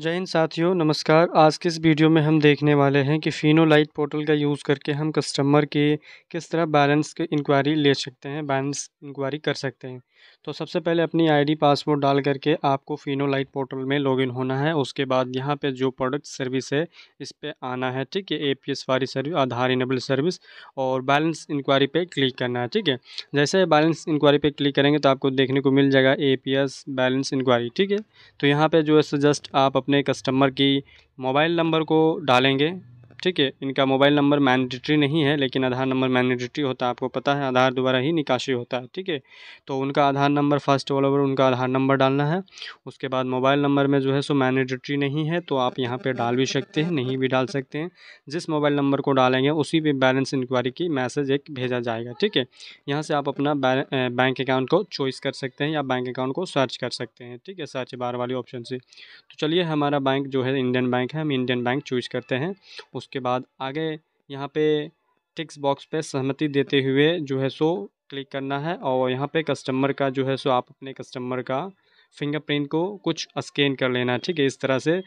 जय हिंद साथियों नमस्कार आज के इस वीडियो में हम देखने वाले हैं कि फिनोलाइट पोर्टल का यूज़ करके हम कस्टमर के किस तरह बैलेंस की इंक्वायरी ले सकते हैं बैलेंस इंक्वायरी कर सकते हैं तो सबसे पहले अपनी आईडी पासवर्ड डाल करके आपको फिनोलाइट पोर्टल में लॉगिन होना है उसके बाद यहाँ पे जो प्रोडक्ट सर्विस है इस पर आना है ठीक है ए पी एस वाली सर्विस आधार इनेबल सर्विस और बैलेंस इंक्वायरी पे क्लिक करना है ठीक है जैसे बैलेंस इंक्वायरी पे क्लिक करेंगे तो आपको देखने को मिल जाएगा A P S balance inquiry ठीक है तो यहाँ पर जो है जस्ट आप अपने कस्टमर की मोबाइल नंबर को डालेंगे ठीक है इनका मोबाइल नंबर मैंडेटरी नहीं है लेकिन आधार नंबर मैंडेटरी होता है आपको पता है आधार द्वारा ही निकासी होता है ठीक है तो उनका Aadhaar number first all over उनका आधार नंबर डालना है उसके बाद मोबाइल नंबर में जो है सो मैंडेटरी नहीं है तो आप यहाँ पर डाल भी सकते हैं नहीं भी डाल सकते हैं जिस मोबाइल नंबर को डालेंगे उसी पर बैलेंस इंक्वायरी की मैसेज एक भेजा जाएगा ठीक है यहाँ से आप अपना बैंक अकाउंट को चॉइस कर सकते हैं या बैंक अकाउंट को सर्च कर सकते हैं ठीक है सर्च बार वाली ऑप्शन से तो चलिए हमारा बैंक जो है इंडियन बैंक है हम इंडियन बैंक चूज़ करते हैं उस उसके बाद आगे यहाँ पे टिक्स बॉक्स पे सहमति देते हुए जो है सो क्लिक करना है और यहाँ पे कस्टमर का जो है सो आप अपने कस्टमर का फिंगरप्रिंट को कुछ स्कैन कर लेना है ठीक है इस तरह से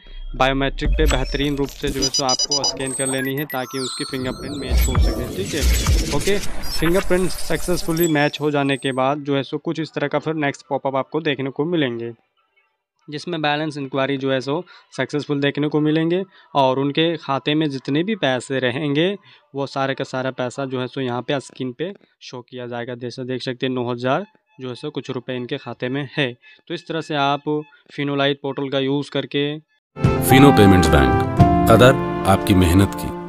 बायोमेट्रिक पे बेहतरीन रूप से जो है सो आपको स्कैन कर लेनी है ताकि उसकी फिंगरप्रिंट मैच हो सके ठीक है ओके फिंगरप्रिंट सक्सेसफुली मैच हो जाने के बाद जो है सो कुछ इस तरह का फिर नेक्स्ट पॉपअप आपको देखने को मिलेंगे जिसमें बैलेंस इंक्वायरी जो है सो सक्सेसफुल देखने को मिलेंगे और उनके खाते में जितने भी पैसे रहेंगे वो सारे का सारा पैसा जो है सो यहाँ पे स्क्रीन पे शो किया जाएगा जैसे देख सकते हैं नौ हज़ार जो है सो कुछ रुपए इनके खाते में है तो इस तरह से आप फिनोलाइट पोर्टल का यूज़ करके फिनो पेमेंट्स बैंक अदर आपकी मेहनत की